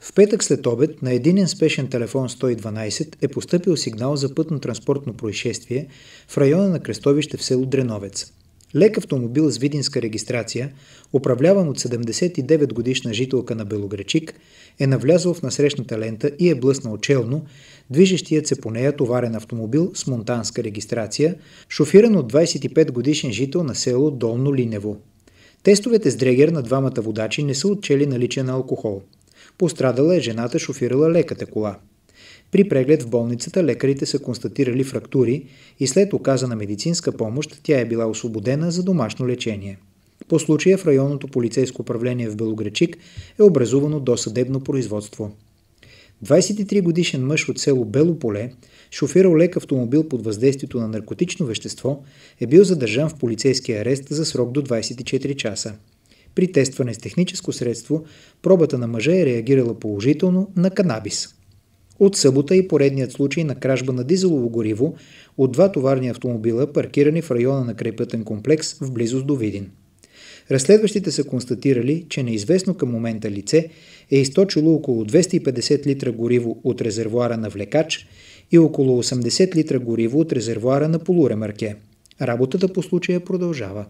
В петък след обед на единен спешен телефон 112 е поступил сигнал за пътно-транспортно происшествие в района на кръстовище в село Дреновец. Лек автомобил с видинска регистрация, управляван от 79 годишна жителка на Белогречик, е навлязъл в насрещната лента и е блъснал челно, движещият се по нея товарен автомобил с монтанска регистрация, шофиран от 25 годишен жител на село Долно Линево. Тестовете с дрегер на двамата водачи не са отчели наличие на алкохол – Пострадала е жената, шофирала леката кола. При преглед в болницата лекарите са констатирали фрактури и след оказана медицинска помощ тя е била освободена за домашно лечение. По случая в районното полицейско управление в Белогречик е образувано досъдебно производство. 23 годишен мъж от село Белополе, шофирал лек автомобил под въздействието на наркотично вещество, е бил задържан в полицейски арест за срок до 24 часа. При тестване с техническо средство, пробата на мъжа е реагирала положително на канабис. От събота и поредният случай на кражба на дизелово гориво от два товарни автомобила, паркирани в района на крайпътен комплекс в близост до Видин. Разследващите са констатирали, че неизвестно към момента лице е източило около 250 литра гориво от резервуара на влекач и около 80 литра гориво от резервуара на полуремарке. Работата по случая продължава.